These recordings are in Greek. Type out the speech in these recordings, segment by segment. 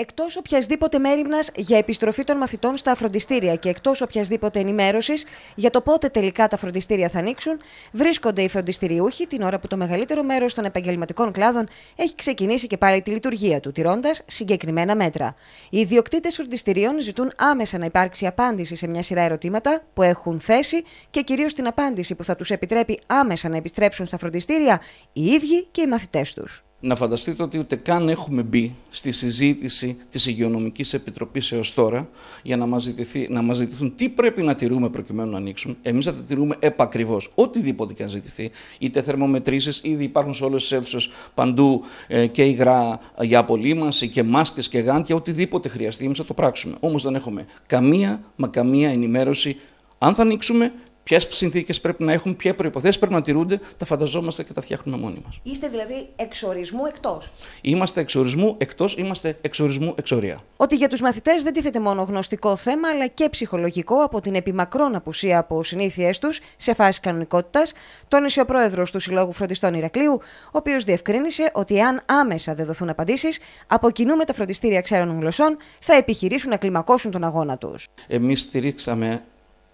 Εκτός οποιασδήποτε μέρημνας για επιστροφή των μαθητών στα φροντιστήρια και εκτός οποιασδήποτε ενημέρωσης για το πότε τελικά τα φροντιστήρια θα ανοίξουν, βρίσκονται οι φροντιστηριούχοι την ώρα που το μεγαλύτερο μέρος των επαγγελματικών κλάδων έχει ξεκινήσει και πάλι τη λειτουργία του, τηρώντας συγκεκριμένα μέτρα. Οι ιδιοκτήτες φροντιστηρίων ζητούν άμεσα να υπάρξει απάντηση σε μια σειρά ερωτήματα που έχουν θέσει και κυρίως την απάντηση που θα τους επιτρέπει άμεσα να επιστρέψουν στα φροντιστήρια οι ίδιοι και οι μαθητές τους να φανταστείτε ότι ούτε καν έχουμε μπει στη συζήτηση της Υγειονομικής Επιτροπής έως τώρα για να μας, ζητηθεί, να μας ζητηθούν τι πρέπει να τηρούμε προκειμένου να ανοίξουν. Εμείς θα τα τηρούμε επακριβώς, οτιδήποτε και αν ζητηθεί. Είτε θερμομετρήσεις, ήδη υπάρχουν σε όλες τις αίθουσες παντού ε, και υγρά για απολύμανση και μάσκες και γάντια, οτιδήποτε χρειαστεί εμείς θα το πράξουμε. Όμως δεν έχουμε καμία μα καμία ενημέρωση αν θα ανοίξουμε ποιες συνθήκες πρέπει να έχουν, ποιε προποθέσει πρέπει να τηρούνται, τα φανταζόμαστε και τα φτιάχνουμε μόνοι μας. Είστε δηλαδή εξορισμού εκτός. Είμαστε εξορισμού εκτός, είμαστε εξορισμού εξορία. Ότι για τους μαθητές δεν τίθεται μόνο γνωστικό θέμα, αλλά και ψυχολογικό από την επιμακρών απουσία από συνήθειές τους σε φάση κανονικότητα, τόνισε ο πρόεδρος του Συλλόγου Φροντιστών Ηρακλείου, ο οποίος διευκρίνησε ότι αν άμεσα δεν δοθούν απαντήσεις, από κοινού με τα φροντιστήρια ξένων γλωσσών θα επιχειρήσουν να κλιμακώσουν τον αγώνα τους. Εμείς στηρίξαμε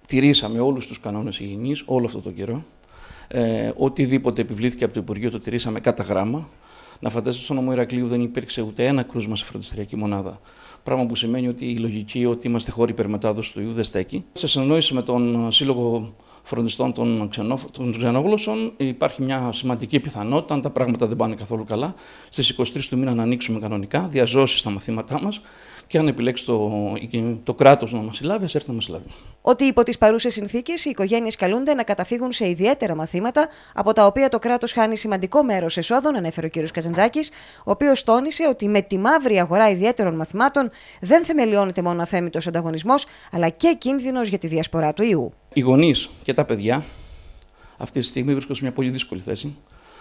τηρήσαμε όλους τους κανόνες υγιεινής όλο αυτό το καιρό. Ε, οτιδήποτε επιβλήθηκε από το Υπουργείο το τηρήσαμε κατά γράμμα. Να ότι στον νομό Ηρακλείου δεν υπήρξε ούτε ένα κρούσμα σε φροντιστριακή μονάδα. Πράγμα που σημαίνει ότι η λογική ότι είμαστε χώροι υπερμετάδοσης του ιού δεν στέκει. Σε συνεννόηση με τον Σύλλογο φροντιστών των, ξενό, των ξενόγλωσσων. Υπάρχει μια σημαντική πιθανότητα, αν τα πράγματα δεν πάνε καθόλου καλά, στις 23 του μήνα να ανοίξουμε κανονικά, διαζώσεις τα μαθήματά μας και αν επιλέξει το, το κράτος να μας συλλάβει, ας έρθει να μας συλλάβει. Ότι υπό τις παρούσες συνθήκες οι οικογένειες καλούνται να καταφύγουν σε ιδιαίτερα μαθήματα, από τα οποία το κράτος χάνει σημαντικό μέρος εσόδων, ανέφερε ο κ. Καζαντζάκης, ο οποίος τόνισε ότι με τη μαύρη αγορά ιδιαίτερων μαθημάτων δεν θεμελιώνεται μόνο αθέμητος ανταγωνισμός, αλλά και κίνδυνος για τη διασπορά του ιού. Οι γονείς και τα παιδιά αυτή τη στιγμή βρίσκονται σε μια πολύ δύσκολη θέση.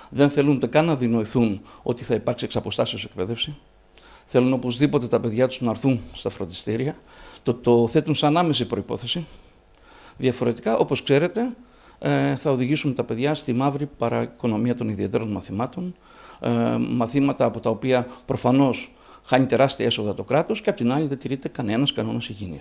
Δεν θέλουν ούτε καν να δινοηθούν ότι θα υπάρξει εξ εκπαίδευση. Θέλουν οπωσδήποτε τα παιδιά τους να έρθουν στα φροντιστήρια. Το, το θέτουν σαν άμεση προπόθεση. Διαφορετικά, όπως ξέρετε, ε, θα οδηγήσουμε τα παιδιά στη μαύρη παραοικονομία των ιδιαίτερων μαθημάτων. Ε, μαθήματα από τα οποία προφανώς χάνει τεράστια έσοδα το κράτος και απ' την άλλη δεν τηρείται κανένας κανόνας υγιεινής.